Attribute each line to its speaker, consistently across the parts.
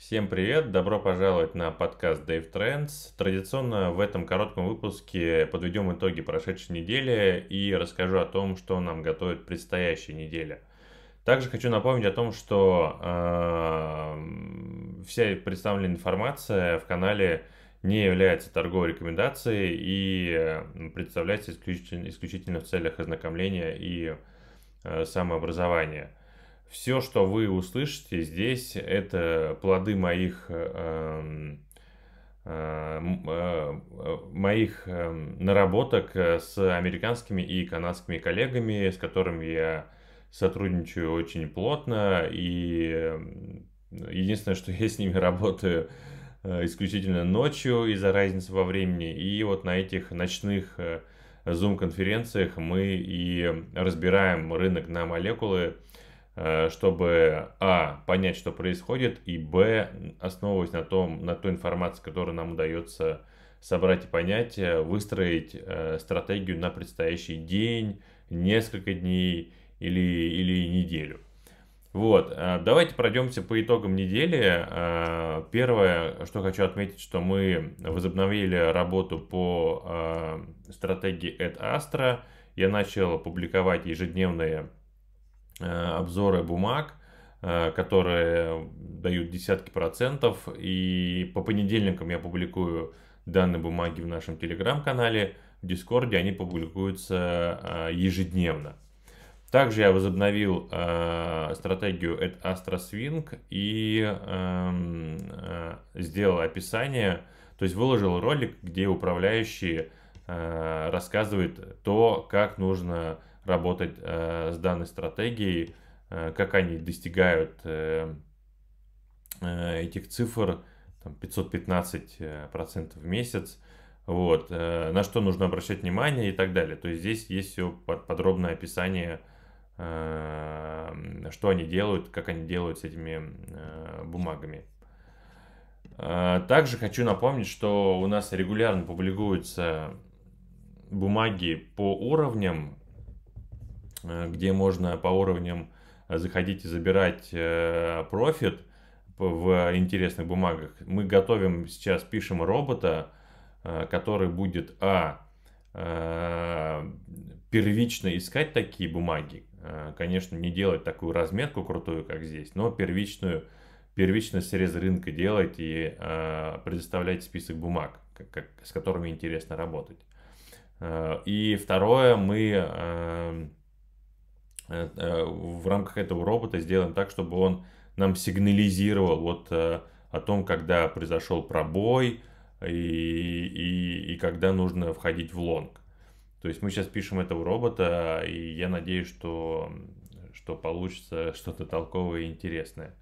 Speaker 1: Всем привет, добро пожаловать на подкаст Dave Trends. Традиционно в этом коротком выпуске подведем итоги прошедшей недели и расскажу о том, что нам готовит предстоящая неделя. Также хочу напомнить о том, что э, вся представленная информация в канале не является торговой рекомендацией и представляется исключительно, исключительно в целях ознакомления и э, самообразования – все, что вы услышите здесь, это плоды моих, э, эм, э, э, моих эм, наработок с американскими и канадскими коллегами, с которыми я сотрудничаю очень плотно. И эм, единственное, что я с ними работаю исключительно ночью из-за разницы во времени. И вот на этих ночных Zoom-конференциях мы и разбираем рынок на молекулы, Э, чтобы а. понять, что происходит, и б. основываясь на, том, на той информации, которую нам удается собрать и понять, э, выстроить э, стратегию на предстоящий день, несколько дней или, или неделю. Вот, э, давайте пройдемся по итогам недели. Первое, что хочу отметить, что мы возобновили работу по стратегии Ad Astra. Я начал публиковать ежедневные Э, обзоры бумаг, э, которые дают десятки процентов. И по понедельникам я публикую данные бумаги в нашем телеграм-канале. В Дискорде они публикуются э, ежедневно. Также я возобновил э, стратегию at AstroSwing и э, э, сделал описание, то есть выложил ролик, где управляющий э, рассказывает то, как нужно работать э, с данной стратегией, э, как они достигают э, э этих цифр, там, 515% э, в месяц, вот, э, на что нужно обращать внимание и так далее. То есть здесь есть все подробное описание, что они делают, как они делают с этими бумагами. Также хочу напомнить, что у нас регулярно публикуются бумаги по уровням Э, где можно по уровням э, заходить и забирать э, профит в интересных бумагах. Мы готовим сейчас, пишем робота, который будет, а, первично искать такие бумаги, конечно, не делать такую разметку крутую, как здесь, но первичную, первичный срез рынка делать и предоставлять список бумаг, как, с которыми интересно работать. И второе, мы Э, э, в рамках этого робота сделаем так, чтобы он нам сигнализировал вот э, о том, когда произошел пробой и, и, и когда нужно входить в лонг. То есть мы сейчас пишем этого робота, и я надеюсь, что, что получится что-то толковое и интересное.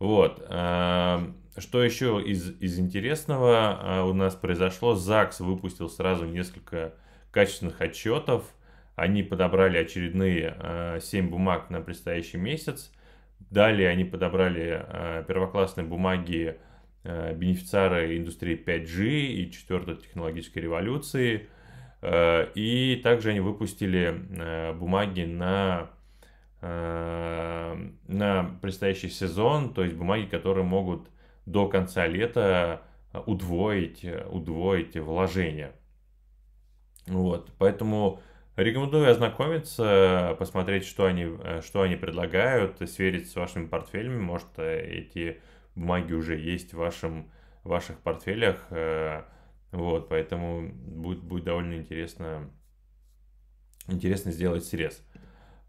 Speaker 1: Вот. Что еще из, из интересного у нас произошло? ЗАГС выпустил сразу несколько качественных отчетов – они подобрали очередные э, 7 бумаг на предстоящий месяц. Далее они подобрали э, первоклассные бумаги э, бенефициары индустрии 5G и четвертой технологической революции. Э, и также они выпустили э, бумаги на э, на предстоящий сезон, то есть бумаги, которые могут до конца лета удвоить, удвоить вложения. Вот, поэтому Рекомендую ознакомиться, посмотреть, что они, э, что они предлагают, сверить с вашими портфелями. Может, э, эти бумаги уже есть в вашем, в ваших портфелях. Э, вот, поэтому будет, будет довольно интересно, интересно сделать срез.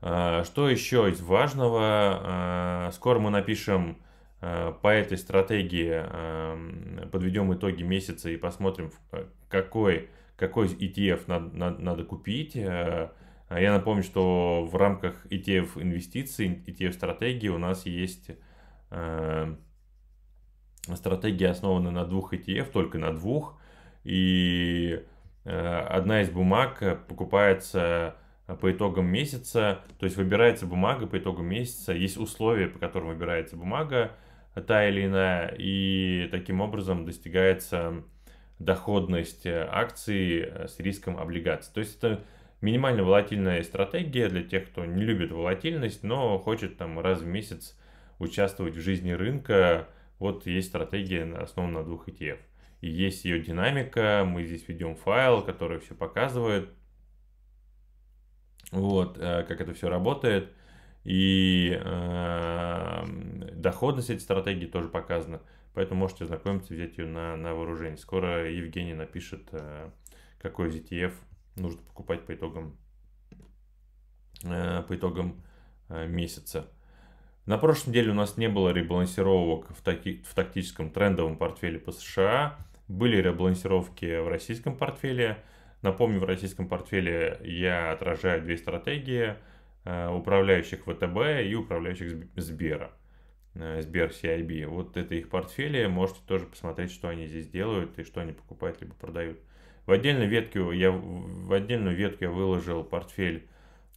Speaker 1: Что еще из важного? Скоро мы напишем по этой стратегии, подведем итоги месяца и посмотрим, какой какой ETF надо, надо, надо купить. Э, а я напомню, что в рамках ETF инвестиций, ETF стратегии у нас есть э, стратегия, основанная на двух ETF, только на двух. И э, одна из бумаг покупается по итогам месяца, то есть выбирается бумага по итогам месяца, есть условия, по которым выбирается бумага, та или иная, и таким образом достигается доходность э, акций э, с риском облигаций. То есть это минимально волатильная стратегия для тех, кто не любит волатильность, но хочет там раз в месяц участвовать в жизни рынка. Вот есть стратегия, основана на двух ETF. И есть ее динамика, мы здесь ведем файл, который все показывает, вот, э, как это все работает. И э, доходность этой стратегии тоже показана. Поэтому можете ознакомиться, взять ее на, на вооружение. Скоро Евгений напишет, э, какой из ETF нужно покупать по итогам, э, по итогам э, месяца. На прошлой неделе у нас не было ребалансировок в, таки, в тактическом трендовом портфеле по США. Были ребалансировки в российском портфеле. Напомню, в российском портфеле я отражаю две стратегии управляющих ВТБ и управляющих Сбера. Э, Сбер CIB. Вот это их портфели. Можете тоже посмотреть, что они здесь делают и что они покупают либо продают. В отдельную ветку я, в отдельную ветку я выложил портфель,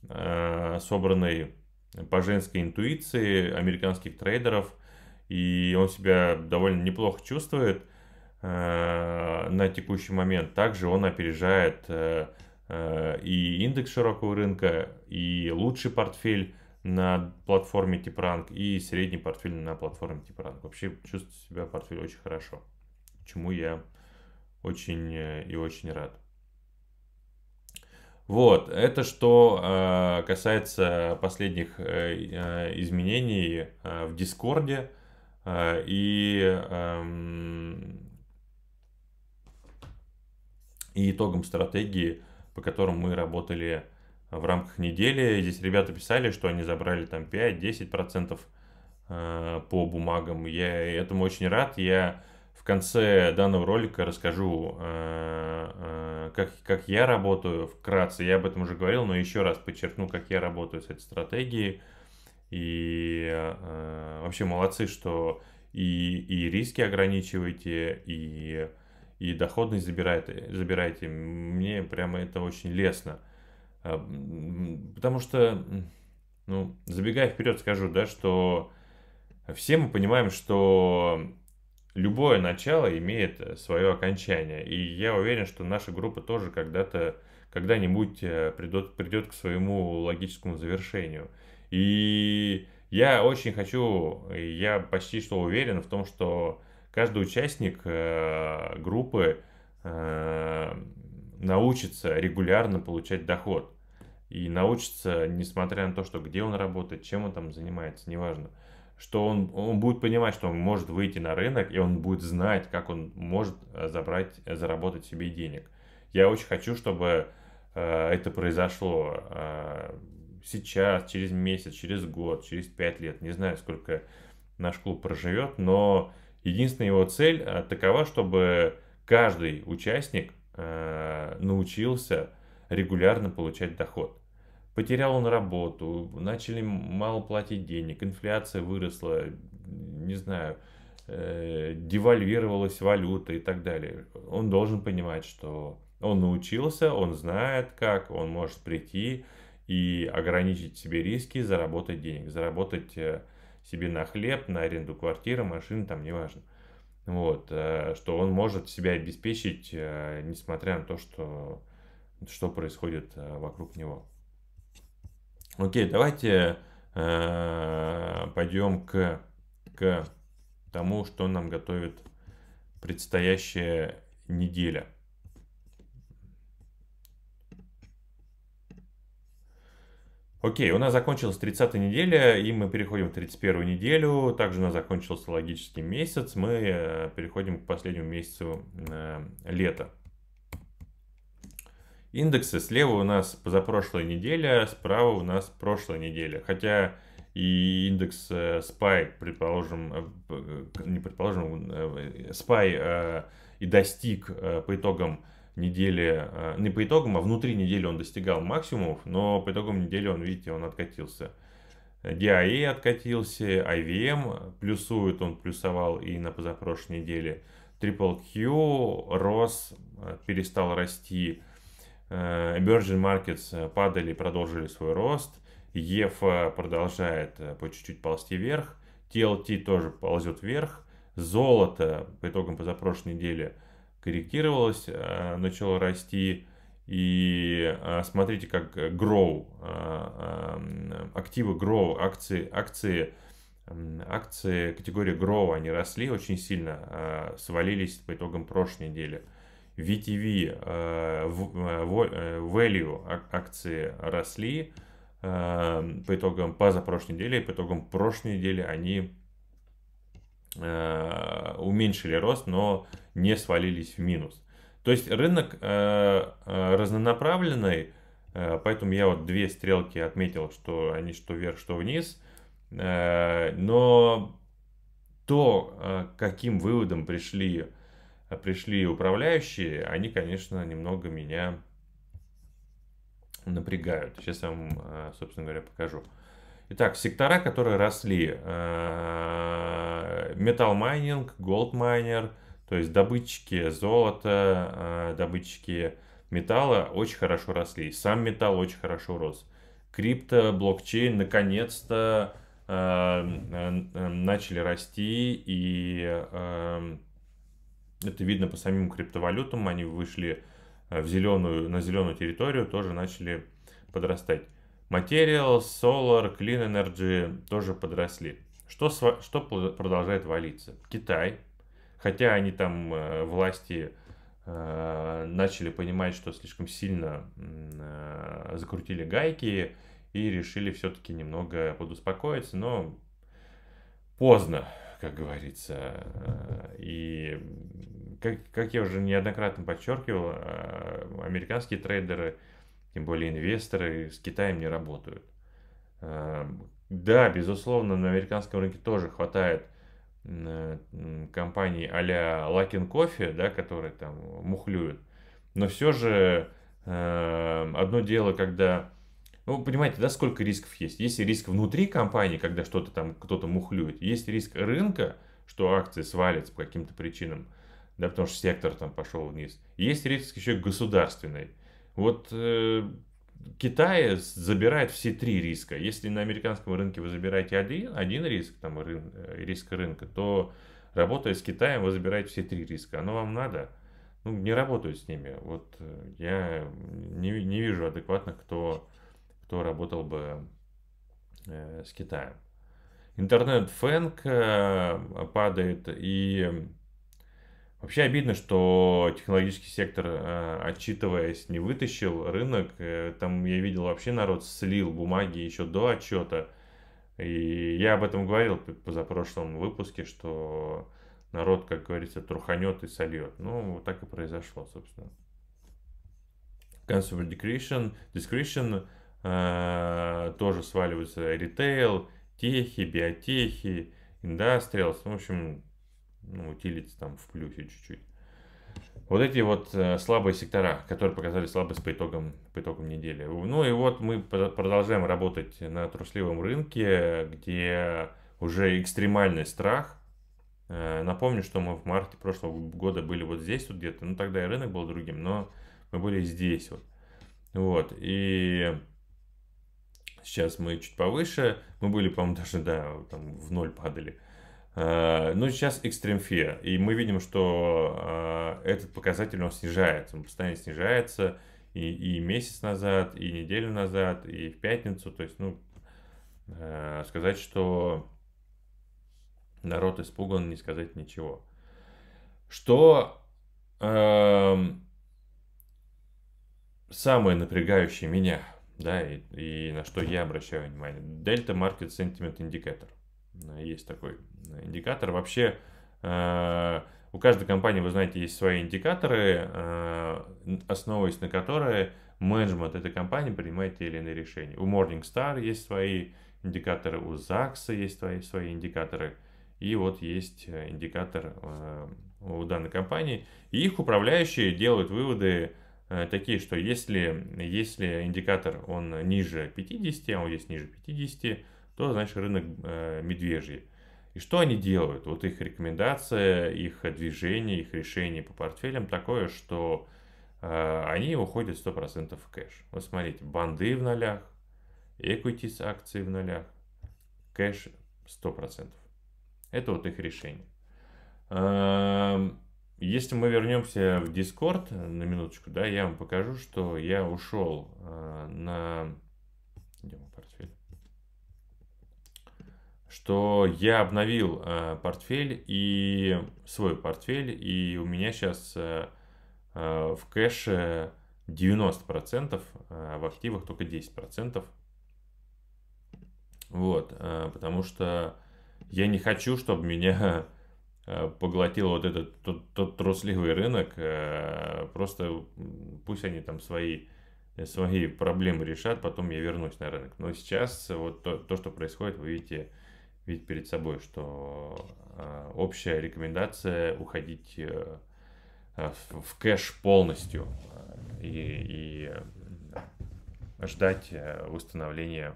Speaker 1: э, собранный по женской интуиции американских трейдеров. И он себя довольно неплохо чувствует э, на текущий момент. Также он опережает и индекс широкого рынка, и лучший портфель на платформе Типранк и средний портфель на платформе Типранк. Вообще чувствую себя в портфеле очень хорошо, чему я очень э, и очень рад. Вот, это что э, касается последних э, э изменений э, в Дискорде э, и, э, и итогом стратегии, по которым мы работали в рамках недели. Здесь ребята писали, что они забрали там 5-10% э, по бумагам. Я этому очень рад. Я в конце данного ролика расскажу, э, э, как, как я работаю вкратце. Я об этом уже говорил, но еще раз подчеркну, как я работаю с этой стратегией. И вообще молодцы, что и, и риски ограничиваете, и, и доходность забираете, забираете. Мне прямо это очень лестно. А, потому что, ну, забегая вперед, скажу, да, что все мы понимаем, что любое начало имеет э, свое окончание. И я уверен, что наша группа тоже когда-то, когда-нибудь э, придет, придет к своему логическому завершению. И я очень хочу, я почти что уверен в том, что каждый участник э, группы научится регулярно получать доход и научится, несмотря на то, что где он работает, чем он там занимается, неважно, что он, он будет понимать, что он может выйти на рынок, и он будет знать, как он может э, забрать, э, заработать себе денег. Я очень хочу, чтобы э, это произошло э, сейчас, через месяц, через год, через пять лет. Не знаю, сколько наш клуб проживет, но единственная его цель э, такова, чтобы каждый участник э, научился регулярно получать доход. Потерял он работу, начали мало платить денег, инфляция выросла, не знаю, э, девальвировалась валюта и так далее. Он должен понимать, что он научился, он знает как, он может прийти и ограничить себе риски, заработать денег, заработать э, себе на хлеб, на аренду квартиры, машины, там, неважно. Вот, э, что он может себя обеспечить, э, несмотря на то, что что происходит э, вокруг него. Окей, давайте э, пойдем к, к тому, что нам готовит предстоящая неделя. Окей, у нас закончилась 30 неделя, и мы переходим в 31 неделю. Также у нас закончился логический месяц. Мы э, переходим к последнему месяцу э, лета. Индексы слева у нас позапрошлая неделя, справа у нас прошлая неделя. Хотя и индекс SPY, э, предположим, э, э, не предположим, SPY и достиг по итогам недели, не по итогам, а внутри недели он достигал максимумов, но по итогам недели он, видите, он откатился. DIA откатился, IVM эм плюсует, он плюсовал и на позапрошлой неделе. Triple Q рос, перестал расти. Э, Emerging Markets э, падали и продолжили свой рост. ЕФ продолжает э, по чуть-чуть ползти вверх. TLT тоже ползет вверх. Золото по итогам позапрошлой недели корректировалось, начало расти. И смотрите, как Grow, активы Grow, акции, акции, акции категории Grow, они росли очень сильно, свалились по итогам прошлой недели – VTV э, э, э, value акции росли по итогам позапрошлой недели, по итогам прошлой недели они уменьшили рост, но не свалились в минус. То есть рынок разнонаправленный, поэтому я вот две стрелки отметил, что они что вверх, что вниз. Но то, каким выводом пришли пришли управляющие, они, конечно, немного меня напрягают. Сейчас я вам, э, собственно говоря, покажу. Итак, сектора, которые росли, э, металл-майнинг, голд-майнер, то есть добытчики золота, э, добытчики металла очень хорошо росли. Сам металл очень хорошо рос. Крипто, блокчейн, наконец-то начали расти и это видно по самим криптовалютам. Они вышли э, в зеленую, на зеленую территорию, тоже начали подрастать. Material, Solar, Clean Energy тоже подросли. Что, что продолжает валиться? Китай. Хотя они там э, власти э, начали понимать, что слишком сильно э, закрутили гайки и решили все-таки немного подуспокоиться, но поздно как говорится. Э, и как, как я уже неоднократно подчеркивал, э, американские трейдеры, тем более инвесторы, с Китаем не работают. Э, да, безусловно, на американском рынке тоже хватает компаний а-ля Лакин Кофе, да, которые там мухлюют. Но все же одно дело, когда ну, вы понимаете, да, сколько рисков есть? Есть риск внутри компании, когда что-то там кто-то мухлюет. Есть риск рынка, что акции свалятся по каким-то причинам, да, потому что сектор там пошел вниз. Есть риск еще государственный. Вот э, Китай забирает все три риска. Если на американском рынке вы забираете один, один риск, там, рын, э, риск рынка, то работая с Китаем, вы забираете все три риска. Оно вам надо. Ну, не работают с ними. Вот э, я не, не вижу адекватных, кто кто работал бы э, с Китаем. Интернет фэнк э, падает и вообще обидно, что технологический сектор, э, отчитываясь, не вытащил рынок. Там я видел вообще народ слил бумаги еще до отчета. И я об этом говорил за позапрошлом выпуске, что народ, как говорится, труханет и сольет. Ну, вот так и произошло, собственно. Consumer Discretion, discretion Э, тоже сваливаются ритейл, техи, биотехи, индастриалс, ну, в общем, ну, утилити там в плюсе чуть-чуть. Вот эти вот э, слабые сектора, которые показали слабость по итогам, по итогам недели. Ну и вот мы продолжаем работать на трусливом рынке, где уже экстремальный страх. Э, напомню, что мы в марте прошлого года были вот здесь вот где-то. Ну тогда и рынок был другим, но мы были здесь вот. Вот. И Сейчас мы чуть повыше. Мы были, по-моему, даже да, там в ноль падали. А, Но ну, сейчас экстрем фе. И мы видим, что а, этот показатель он снижается. Он постоянно снижается. И, и месяц назад, и неделю назад, и в пятницу. То есть, ну, а, сказать, что народ испуган, не сказать ничего. Что э, самое напрягающее меня да, и, и на что я обращаю внимание. Delta Market Sentiment Indicator. Э, есть такой э, индикатор. Вообще, э, у каждой компании, вы знаете, есть свои индикаторы, основываясь на которые менеджмент этой компании принимает те или иные решения. У Morningstar есть свои индикаторы, у Закса есть свои, свои индикаторы, и вот есть индикатор у данной компании. И их управляющие делают выводы, Э, такие, что если, если индикатор он ниже 50, а он есть ниже 50, то значит рынок э, медвежий. И что они делают? Вот их рекомендация, их движение, их решение по портфелям такое, что э, они уходят 100% в кэш. Вот смотрите, банды в нолях, equities акции в нолях, кэш 100%. Это вот их решение. Эм, если мы вернемся в Discord э, на минуточку, да, я вам покажу, что я ушел э, на... Где мой портфель? Что я обновил э, портфель и свой портфель, и у меня сейчас э, э, в кэше 90%, э, а в активах только 10%. Вот, э, потому что я не хочу, чтобы меня Э, поглотила вот этот тот, тот трусливый рынок. Э, просто пусть они там свои, э, свои проблемы решат, потом я вернусь на рынок. Но сейчас вот то, то что происходит, вы видите, видите перед собой, что общая рекомендация уходить в кэш полностью и, и ждать восстановления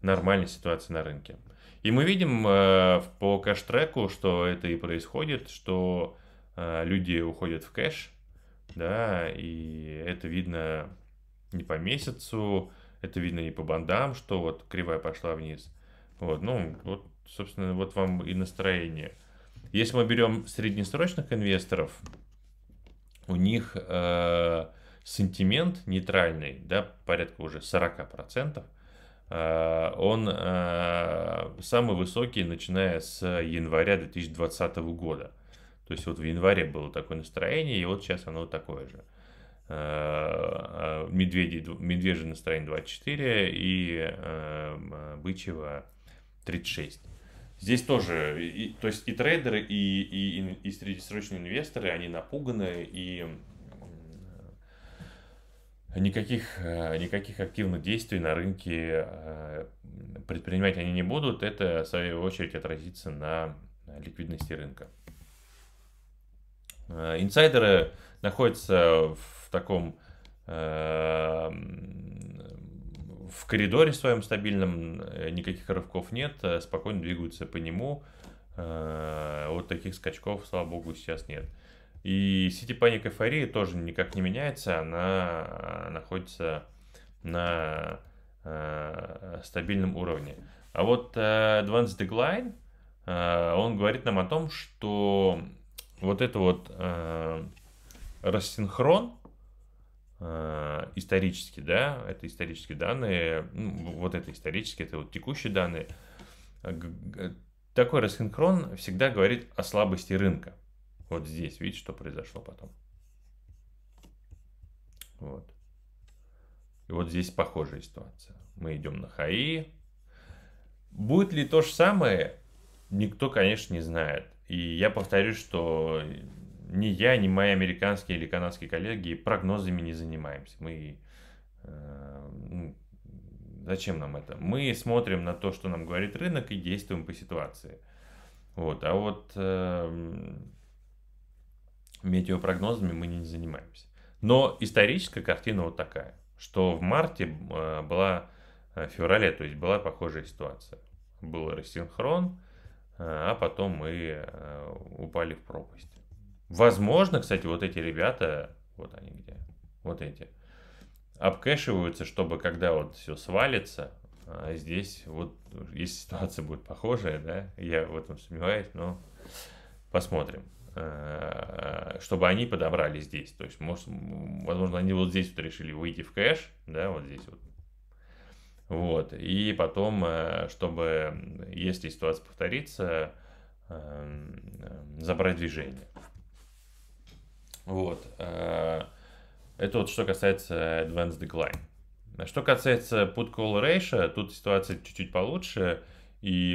Speaker 1: нормальной ситуации на рынке. И мы видим э, по кэш-треку, что это и происходит, что э, люди уходят в кэш, да, и это видно не по месяцу, это видно не по бандам, что вот кривая пошла вниз. Вот, ну, вот, собственно, вот вам и настроение. Если мы берем среднесрочных инвесторов, у них э, сентимент нейтральный, да, порядка уже 40%. Э, он э, самый высокий, начиная с января 2020 года. То есть вот в январе было такое настроение, и вот сейчас оно такое же. Э, Медведи, медвежье настроение 24 и бычьего 36. Здесь тоже, и, то есть и трейдеры, и, и, и среднесрочные инвесторы, они напуганы, и никаких, э, никаких активных действий на рынке э, предпринимать они не будут. Это, в свою очередь, отразится на ликвидности рынка. Э, инсайдеры находятся в таком в коридоре своем стабильном, никаких рывков нет, спокойно двигаются по нему. Вот таких скачков, слава богу, сейчас нет. И City Panic Эйфория тоже никак не меняется, она э, находится на э, стабильном уровне. А вот э, Advanced Decline, э, он говорит нам о том, что вот это вот э, рассинхрон э, исторически, да, это исторические данные, ну, вот это исторические, это вот текущие данные, э, такой рассинхрон всегда говорит о слабости рынка. Вот здесь, видите, что произошло потом. Вот. И вот здесь похожая ситуация. Мы идем на хаи. Будет ли то же самое, никто, конечно, не знает. И я повторю, что ни я, ни мои американские или канадские коллеги прогнозами не занимаемся. Мы э, ну, зачем нам это? Мы смотрим на то, что нам говорит рынок, и действуем по ситуации. Вот, а вот э, метеопрогнозами мы не занимаемся. Но историческая картина вот такая, что в марте э, была, э, в феврале, то есть была похожая ситуация. Был рассинхрон, э, а потом мы упали в пропасть. Возможно, кстати, вот эти ребята, вот они где, вот эти, обкэшиваются, чтобы когда вот все свалится, а здесь вот, если ситуация будет похожая, да, я в этом сомневаюсь, но посмотрим. Э, чтобы они подобрали здесь. То есть, может, возможно, они вот здесь вот решили выйти в кэш, да, вот здесь вот. Вот, и потом, э, чтобы, если ситуация повторится, эм, забрать движение. Вот. Э, это вот что касается Advanced Decline. Что касается Put Call Ratio, тут ситуация чуть-чуть получше. И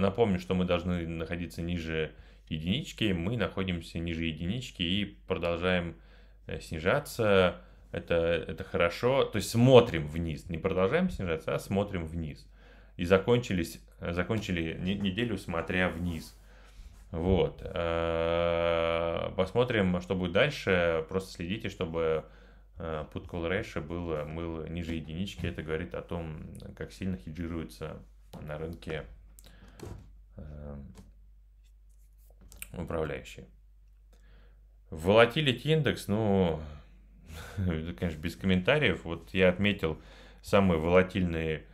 Speaker 1: напомню, что мы должны находиться ниже единички, мы находимся ниже единички и продолжаем э, снижаться. Это, это хорошо. То есть смотрим вниз. Не продолжаем снижаться, а смотрим вниз. И закончились, закончили неделю, смотря вниз. Вот. Э, посмотрим, что будет дальше. Просто следите, чтобы э, put call ratio был, был ниже единички. Это говорит о том, как сильно хеджируется на рынке управляющие. Волатилит индекс, ну, это, конечно, без комментариев. Вот я отметил самые волатильные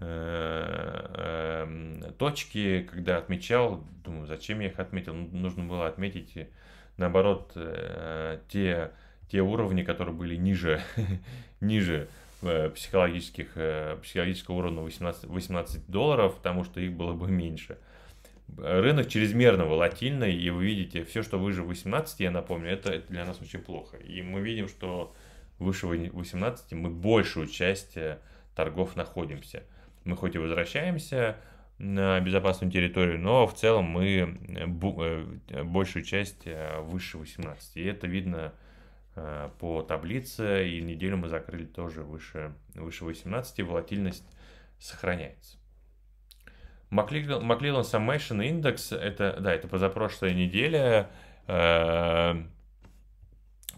Speaker 1: э, э, точки, когда отмечал, думаю, зачем я их отметил? Ну, нужно было отметить, наоборот, э, те, те уровни, которые были ниже, ниже психологических, психологического уровня 18, 18 долларов, потому что их было бы меньше – рынок чрезмерно волатильный, и вы видите, все, что выше 18, я напомню, это для нас очень плохо. И мы видим, что выше 18 мы большую часть э, торгов находимся. Мы хоть и возвращаемся на безопасную территорию, но в целом мы э, э, большую часть выше 18. И это видно по таблице, и неделю мы закрыли тоже выше, выше 18, и волатильность сохраняется. Маклилон Summation Index, это, да, это позапрошлая неделя, э,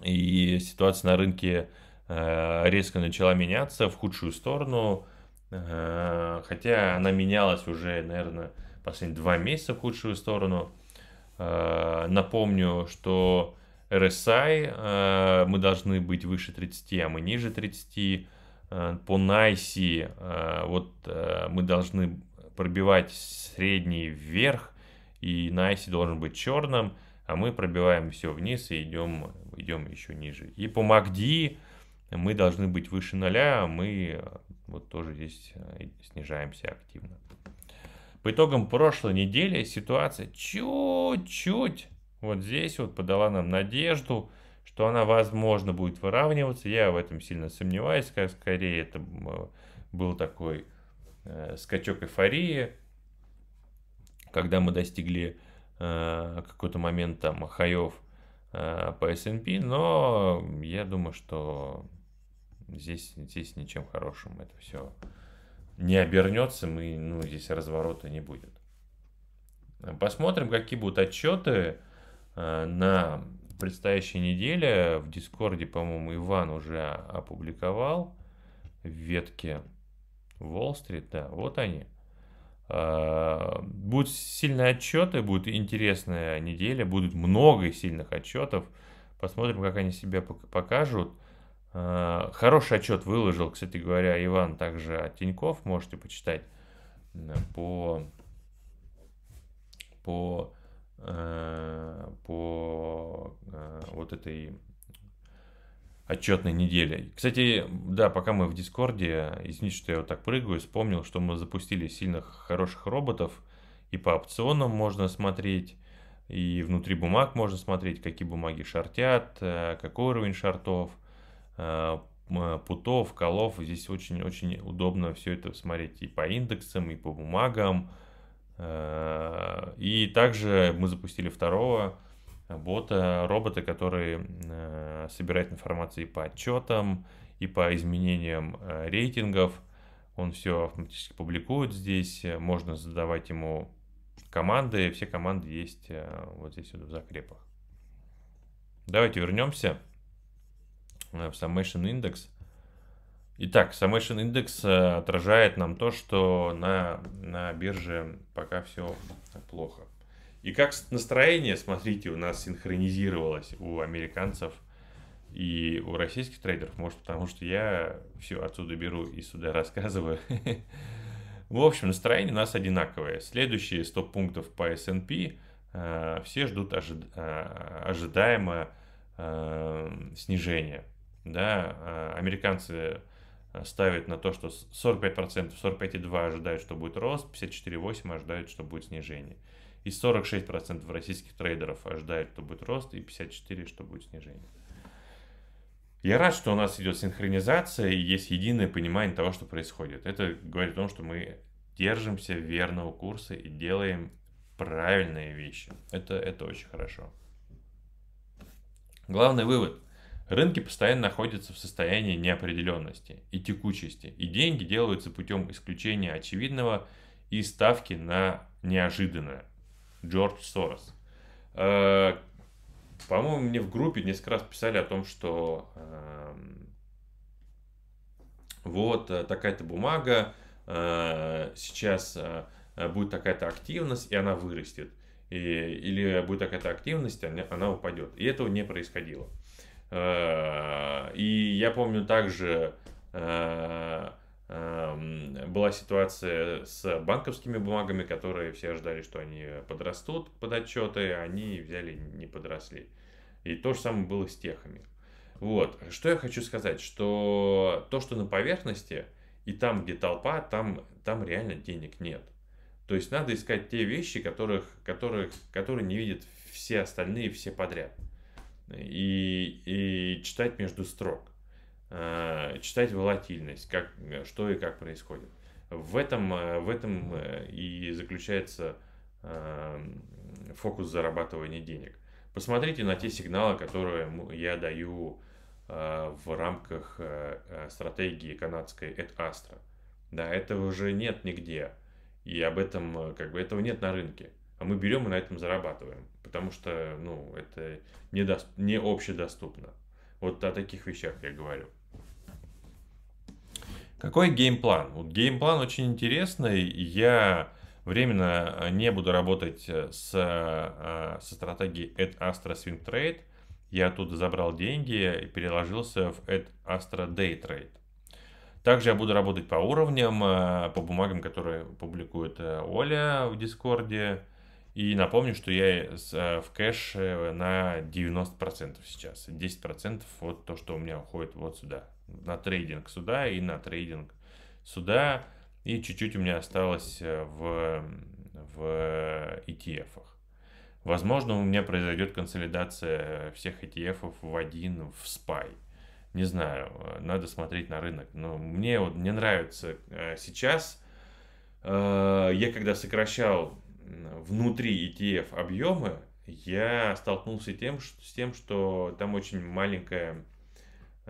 Speaker 1: и ситуация на рынке э, резко начала меняться в худшую сторону, э, хотя она менялась уже, наверное, последние два месяца в худшую сторону. Э, напомню, что RSI э, мы должны быть выше 30, а мы ниже 30. Э, по NICE вот мы должны пробивать средний вверх, и на айсе должен быть черным, а мы пробиваем все вниз и идем, идем еще ниже. И по MACD мы должны быть выше нуля, а мы э, вот тоже здесь э, снижаемся активно. По итогам прошлой недели ситуация чуть-чуть вот здесь вот подала нам надежду, что она, возможно, будет выравниваться. Я в этом сильно сомневаюсь, скорее это э, был такой э, скачок эйфории, когда мы достигли э, какой-то момент там хаев э, по S&P, но я думаю, что здесь, здесь ничем хорошим это все не обернется, мы, ну, здесь разворота не будет. Посмотрим, какие будут отчеты э, на предстоящей неделе. В Дискорде, по-моему, Иван уже опубликовал ветке. Уолл-стрит, да, вот они. А, будут сильные отчеты, будет интересная неделя, будут много сильных отчетов. Посмотрим, как они себя покажут. А, хороший отчет выложил, кстати говоря, Иван также от Тиньков, можете почитать по по а, по вот этой отчетной недели. Кстати, да, пока мы в Дискорде, извините, что я вот так прыгаю, вспомнил, что мы запустили сильных хороших роботов, и по опционам можно смотреть, и внутри бумаг можно смотреть, какие бумаги шортят, э, какой уровень шортов, э, э, путов, колов. Здесь очень-очень удобно все это смотреть и по индексам, и по бумагам. И также мы запустили второго бота, роботы, которые э, собирают информацию и по отчетам, и по изменениям э, рейтингов. Он все автоматически публикует здесь. Э, можно задавать ему команды. Все команды есть вот здесь вот в закрепах. Давайте вернемся в Summation Index. Итак, Summation Index отражает нам то, что на, на бирже пока все плохо. И как настроение, смотрите, у нас синхронизировалось у американцев и у российских трейдеров. Может, потому что я все отсюда беру и сюда рассказываю. В общем, настроение у нас одинаковое. Следующие 100 пунктов по S&P э, все ждут э, ожидаемое э, снижение. Да, американцы ставят на то, что 45%, 45,2% ожидают, что будет рост, 54,8% ожидают, что будет снижение и 46% российских трейдеров ожидают, что будет рост, и 54%, что будет снижение. Я рад, что у нас идет синхронизация и есть единое понимание того, что происходит. Это говорит о том, что мы держимся верного курса и делаем правильные вещи. Это, это очень хорошо. Главный вывод. Рынки постоянно находятся в состоянии неопределенности и текучести, и деньги делаются путем исключения очевидного и ставки на неожиданное. Джордж Сорос. Э, по-моему, мне в группе несколько раз писали о том, что эм, вот э, такая-то бумага, э, сейчас будет такая-то активность, и она вырастет. И, или будет такая то активность, она упадет. И этого не происходило. И я помню также Эм, была ситуация с банковскими бумагами, которые все ожидали, что они подрастут под отчеты, а они взяли, не подросли. И то же самое было с техами. Вот. Что я хочу сказать, что то, что на поверхности, и там, где толпа, там, там реально денег нет. То есть надо искать те вещи, которых, которых, которые не видят все остальные, все подряд. И, и читать между строк. Э, читать волатильность, как, э, что и как происходит. В этом, э, в этом и заключается эм, фокус зарабатывания денег. Посмотрите на те сигналы, которые я даю в рамках стратегии канадской Ad Astra. Да, этого уже нет нигде. И об этом, как бы, этого нет на рынке. А мы берем и на этом зарабатываем. Потому что, ну, это не, до... не общедоступно. Вот о таких вещах я говорю. Какой геймплан? Вот геймплан очень интересный. Я временно э, не буду работать э, с, э, со стратегией Ad Astra Swing Trade. Я оттуда забрал деньги и переложился в Ad Astra Day Trade. Также я буду работать по уровням, по бумагам, которые публикует Оля в Дискорде. И напомню, что я в кэш на 90% сейчас. 10% вот то, что у меня уходит вот сюда, на трейдинг сюда и на трейдинг сюда. И чуть-чуть у меня осталось э, в, в ETF. ах Возможно, у меня произойдет консолидация всех ETF в один в SPY. Не знаю, э, надо смотреть на рынок. Но мне вот не нравится э, сейчас. Я когда сокращал внутри ETF объемы, я столкнулся тем, с тем, что там очень маленькая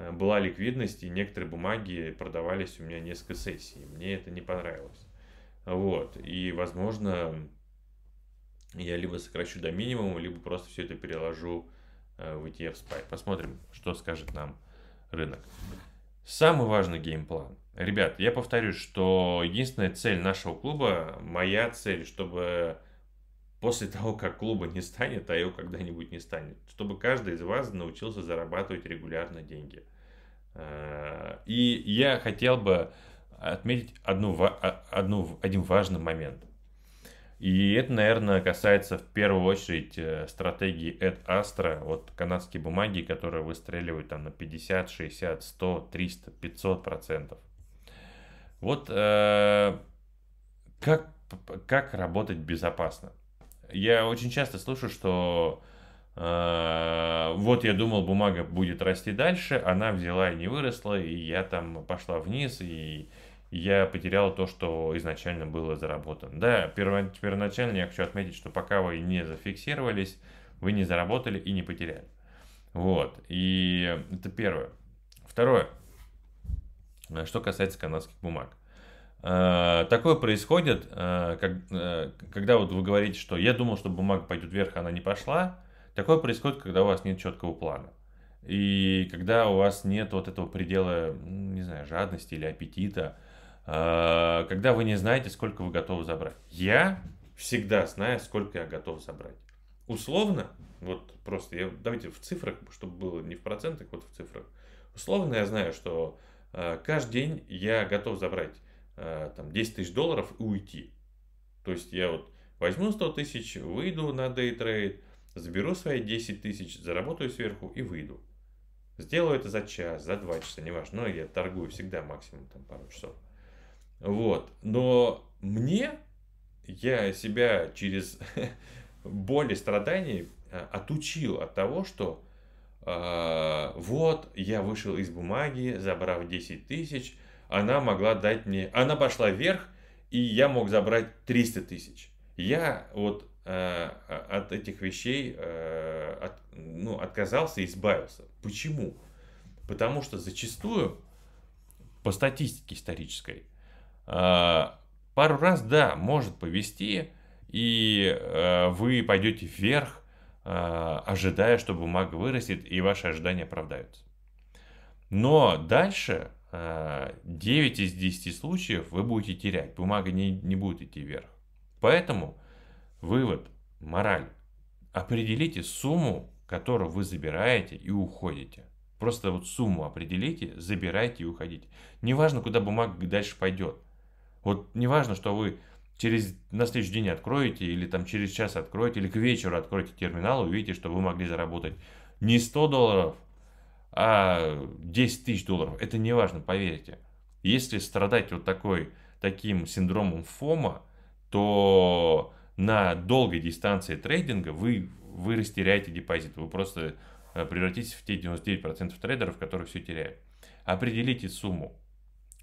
Speaker 1: Э, была ликвидность, и некоторые бумаги продавались у меня несколько сессий. Мне это не понравилось. Вот. И, возможно, я либо сокращу до минимума, либо просто все это переложу э, в ETF SPY. Посмотрим, что скажет нам рынок. Самый важный геймплан. Ребят, я повторюсь, что единственная цель нашего клуба, моя цель, чтобы после того, как клуба не станет, а его когда-нибудь не станет, чтобы каждый из вас научился зарабатывать регулярно деньги. Э, и я хотел бы отметить одну, а, одну, один важный момент. И это, наверное, касается в первую очередь э, стратегии Эд Астра, вот канадские бумаги, которые выстреливают там на 50, 60, 100, 300, 500 процентов. Вот э, как, как работать безопасно. Я очень часто слышу, что э, вот я думал, бумага будет расти дальше, она взяла и не выросла, и я там пошла вниз, и я потерял то, что изначально было заработано. Да, первоначально я хочу отметить, что пока вы не зафиксировались, вы не заработали и не потеряли. Вот, и это первое. Второе, что касается канадских бумаг. Э, такое происходит, э, э, когда вот вы говорите, что я думал, что бумага пойдет вверх, она не пошла. Такое происходит, когда у вас нет четкого плана. И когда у вас нет вот этого предела, не знаю, жадности или аппетита, когда вы не знаете, сколько вы готовы забрать. Я всегда знаю, сколько я готов забрать. Условно, вот просто, я, давайте в цифрах, чтобы было не в процентах, вот в цифрах. Условно я знаю, что каждый день я готов забрать Э, там, 10 тысяч долларов и уйти. То есть я вот возьму 100 тысяч, выйду на дейтрейд, заберу свои 10 тысяч, заработаю сверху и выйду. Сделаю это за час, за два часа, неважно. Но я торгую всегда максимум там пару часов. Вот. Но мне, я себя через боль и страдания э, отучил от того, что э, вот я вышел из бумаги, забрав 10 тысяч – она могла дать мне. Она пошла вверх, и я мог забрать 300 тысяч. Я вот э, от этих вещей э, от, ну, отказался, избавился. Почему? Потому что зачастую, по статистике исторической, э, пару раз, да, может повести, и э, вы пойдете вверх, э, ожидая, что бумага вырастет, и ваши ожидания оправдаются. Но дальше 9 э, из 10 случаев вы будете терять, бумага не, не будет идти вверх. Поэтому вывод, мораль, определите сумму, которую вы забираете и уходите. Просто вот сумму определите, забирайте и уходите. Неважно, куда бумага дальше пойдет. Вот неважно, что вы через на следующий день откроете, или там через час откроете, или к вечеру откроете терминал, увидите, что вы могли заработать не 100 долларов, а 10 тысяч долларов. Это не важно, поверьте. Если страдать вот такой, таким синдромом ФОМа, то на долгой дистанции трейдинга вы, вы растеряете депозит. Вы просто э, превратитесь в те 99% трейдеров, которые все теряют. Определите сумму.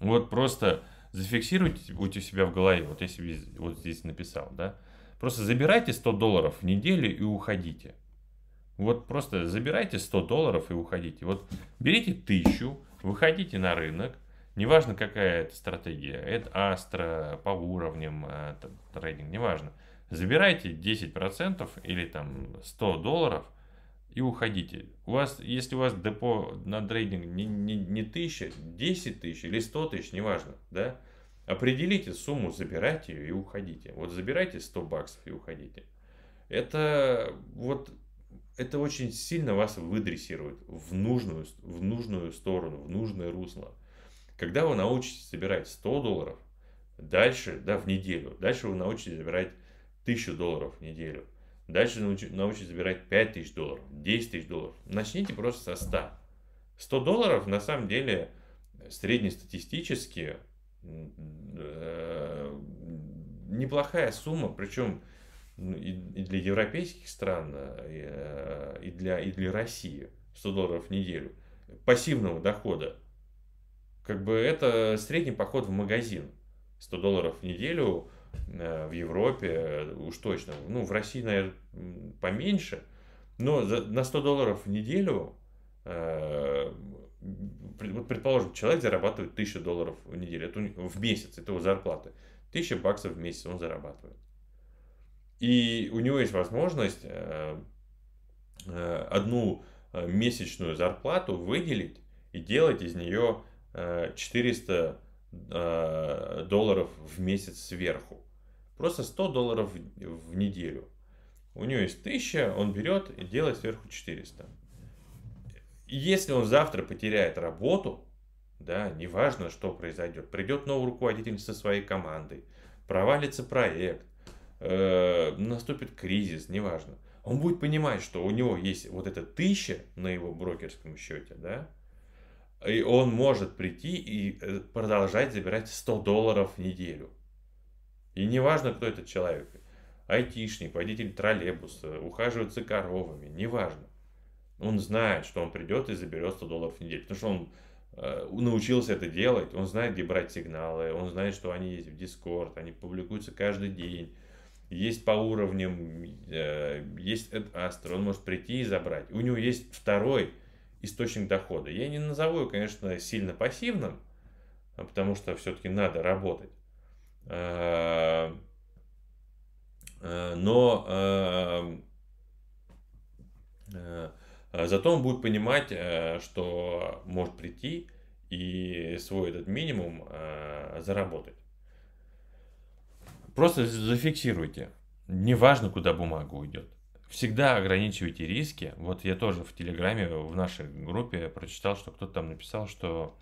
Speaker 1: Вот просто зафиксируйте у себя в голове, вот я себе вот здесь написал, да. Просто забирайте 100 долларов в неделю и уходите. Вот просто забирайте 100 долларов и уходите. Вот берите тысячу, выходите на рынок, неважно какая это стратегия, это астра, по уровням, э, трейдинг, неважно. Забирайте 10% или там 100 долларов и уходите. У вас, если у вас депо на трейдинг не, не, не 1000, 10 тысяч или 100 тысяч, неважно, да, определите сумму, забирайте ее и уходите. Вот забирайте 100 баксов и уходите. Это вот это очень сильно вас выдрессирует в нужную, в нужную сторону, в нужное русло. Когда вы научитесь собирать 100 долларов, дальше, да, в неделю, дальше вы научитесь собирать 1000 долларов в неделю, дальше научитесь, научитесь собирать 5000 долларов, 10 тысяч долларов. Начните просто со 100. 100 долларов на самом деле среднестатистически э, неплохая сумма, причем ну, и для европейских стран, э, э, и для, и для России 100 долларов в неделю пассивного дохода. Как бы это средний поход в магазин. 100 долларов в неделю э, в Европе уж точно. Ну, в России, наверное, поменьше. Но на 100 долларов в неделю, вот предположим, человек зарабатывает 1000 долларов в неделю, это в месяц, это его зарплата. 1000 баксов в месяц он зарабатывает. И у него есть возможность э, э, одну э, месячную зарплату выделить и делать из нее 400 долларов в месяц сверху. Просто 100 долларов в неделю. У него есть 1000, он берет и делает сверху 400. Если он завтра потеряет работу, да, неважно, что произойдет, придет новый руководитель со своей командой, провалится проект – э, наступит кризис, неважно, он будет понимать, что у него есть вот эта тысяча на его брокерском счете, да, и он может прийти и э, продолжать забирать 100 долларов в неделю. И неважно, кто этот человек, айтишник, водитель троллейбуса, ухаживает за коровами, неважно. Он знает, что он придет и заберет 100 долларов в неделю, потому что он э, научился это делать, он знает, где брать сигналы, он знает, что они есть в Discord, они публикуются каждый день есть по уровням, э, есть Эд Астер, он может прийти и забрать. У него есть второй источник дохода. Я не назову его, конечно, сильно пассивным, а потому что все-таки надо работать. Э, э, но зато он будет понимать, что может прийти и свой этот минимум заработать. Просто зафиксируйте. Неважно, куда бумага уйдет. Всегда ограничивайте риски. Вот я тоже в Телеграме, в нашей группе прочитал, что кто-то там написал, что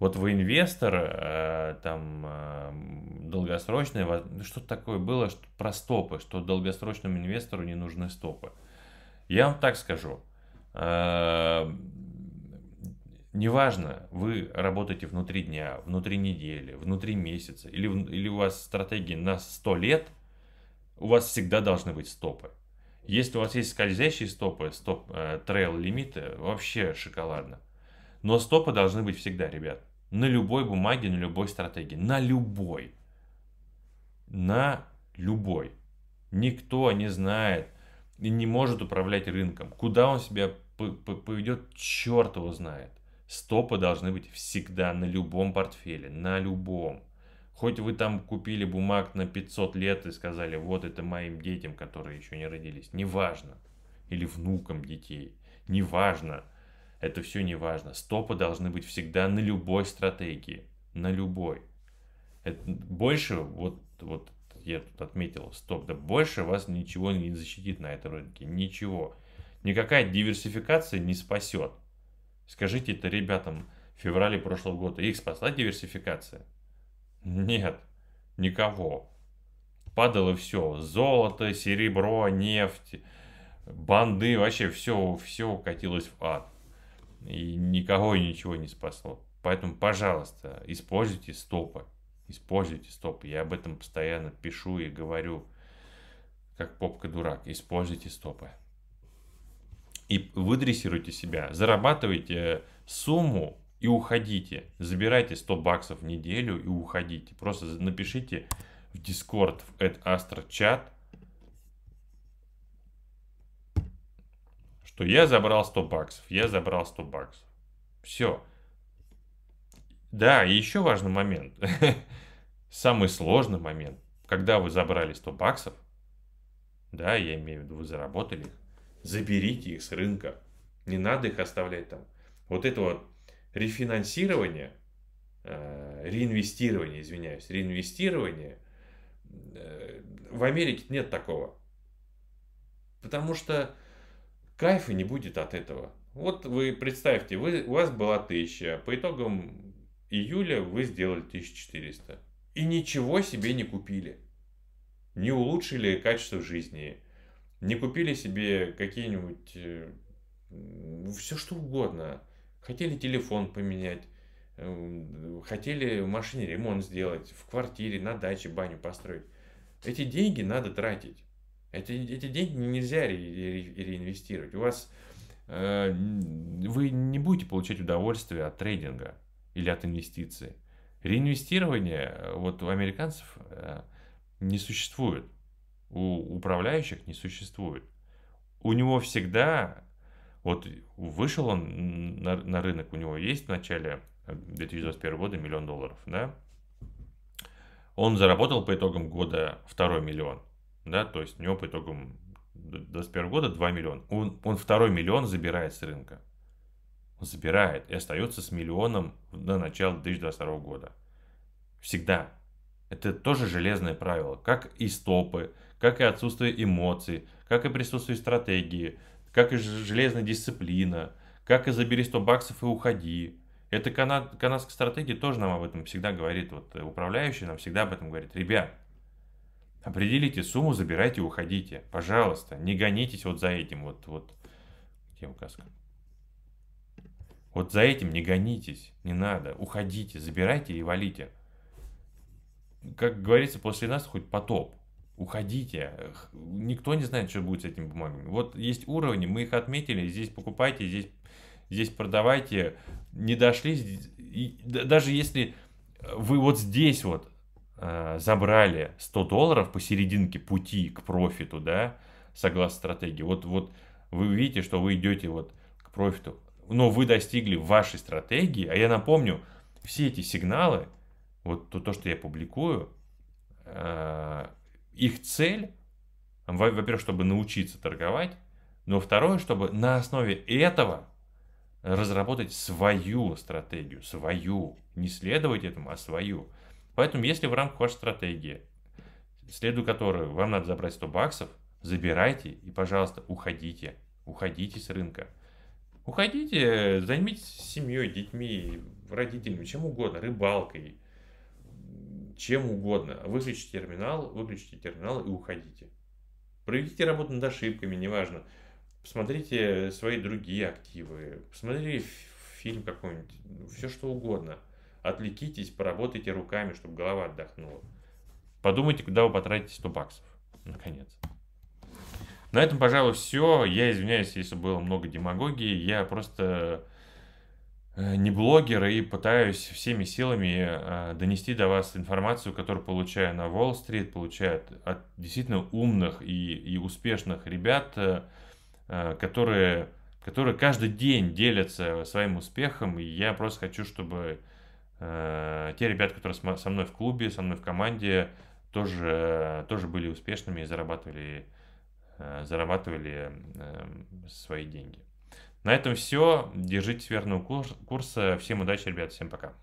Speaker 1: вот вы инвестор, э, там э, долгосрочное, что-то такое было что, про стопы, что долгосрочному инвестору не нужны стопы. Я вам так скажу. Э, Неважно, вы работаете внутри дня, внутри недели, внутри месяца, или, или у вас стратегии на 100 лет, у вас всегда должны быть стопы. Если у вас есть скользящие стопы, стоп, э, трейл лимиты, э, вообще шоколадно. Но стопы должны быть всегда, ребят. На любой бумаге, на любой стратегии. На любой. На любой. Никто не знает и не может управлять рынком. Куда он себя поведет, черт его знает. Стопы должны быть всегда на любом портфеле, на любом. Хоть вы там купили бумаг на 500 лет и сказали, вот это моим детям, которые еще не родились, неважно. Или внукам детей, неважно. Это все неважно. Стопы должны быть всегда на любой стратегии, на любой. Это больше, вот, вот я тут отметил, стоп, да больше вас ничего не защитит на этом рынке, ничего. Никакая диверсификация не спасет. Скажите это ребятам в феврале прошлого года. Их спасла диверсификация? Нет, никого. Падало все. Золото, серебро, нефть, банды. Вообще все, все катилось в ад. И никого и ничего не спасло. Поэтому, пожалуйста, используйте стопы. Используйте стопы. Я об этом постоянно пишу и говорю, как попка дурак. Используйте стопы и выдрессируйте себя, зарабатывайте сумму и уходите. Забирайте 100 баксов в неделю и уходите. Просто напишите в Discord, в Ad чат, что я забрал 100 баксов, я забрал 100 баксов. Все. Да, и еще важный момент. Самый сложный момент. Когда вы забрали 100 баксов, да, я имею в виду, вы заработали их, заберите их с рынка. Не надо их оставлять там. Вот это вот рефинансирование, э, реинвестирование, извиняюсь, реинвестирование, э, в Америке нет такого. Потому что кайфа не будет от этого. Вот вы представьте, вы, у вас была тысяча, по итогам июля вы сделали 1400. И ничего себе не купили. Не улучшили качество жизни, не купили себе какие-нибудь, э, ну, все что угодно. Хотели телефон поменять, эм, хотели в машине ремонт сделать, в квартире, на даче баню построить. Эти деньги надо тратить. Эти, эти деньги нельзя ре, ре, реинвестировать. У вас э, вы не будете получать удовольствие от трейдинга или от инвестиций. Реинвестирование э, вот у американцев э, не существует у управляющих не существует. У него всегда, вот вышел он на, на рынок, у него есть в начале 2021 э, года миллион долларов, да? Он заработал по итогам года второй миллион, да, то есть у него по итогам 2021 года 2 миллиона. Он, он второй миллион забирает с рынка. Он забирает и остается с миллионом до начала 2022 года. Всегда. Это тоже железное правило, как и стопы, как и отсутствие эмоций, как и присутствие стратегии, как и железная дисциплина, как и забери 100 баксов и уходи. Это канад, канадская стратегия тоже нам об этом всегда говорит, вот э, управляющий нам всегда об этом говорит. Ребят, определите сумму, забирайте, уходите. Пожалуйста, не гонитесь вот за этим, вот, вот. Где указка? Вот за этим не гонитесь, не надо. Уходите, забирайте и валите. Как говорится, после нас хоть потоп уходите. Никто не знает, что будет с этими бумагами. Вот есть уровни, мы их отметили, здесь покупайте, здесь, здесь продавайте. Не дошли, и, даже если э, вы вот здесь вот э, забрали 100 долларов посерединке пути к профиту, да, согласно стратегии, вот, вот вы видите, что вы идете вот к профиту, но вы достигли вашей стратегии, а я напомню, все эти сигналы, вот то, то что я публикую, э, их цель, во-первых, чтобы научиться торговать, но второе, чтобы на основе этого разработать свою стратегию, свою, не следовать этому, а свою. Поэтому, если в рамках вашей стратегии, следу которой вам надо забрать 100 баксов, забирайте и, пожалуйста, уходите, уходите с рынка. Уходите, займитесь семьей, детьми, родителями, чем угодно, рыбалкой, чем угодно. Выключите терминал, выключите терминал и уходите. Проведите работу над ошибками, неважно. Посмотрите свои другие активы, посмотрите фильм какой-нибудь, все что угодно. Отвлекитесь, поработайте руками, чтобы голова отдохнула. Подумайте, куда вы потратите 100 баксов, наконец. На этом, пожалуй, все. Я извиняюсь, если было много демагогии. Я просто Э, не блогер и пытаюсь всеми силами э, донести до вас информацию, которую получаю на Уолл-стрит, получаю от действительно умных и, и успешных ребят, э, которые, которые каждый день делятся своим успехом. И я просто хочу, чтобы те ребята, которые со мной в клубе, со мной в команде, тоже, тоже были успешными и зарабатывали, зарабатывали эм, свои деньги. На этом все. Держитесь верного курса. Всем удачи, ребят. Всем пока.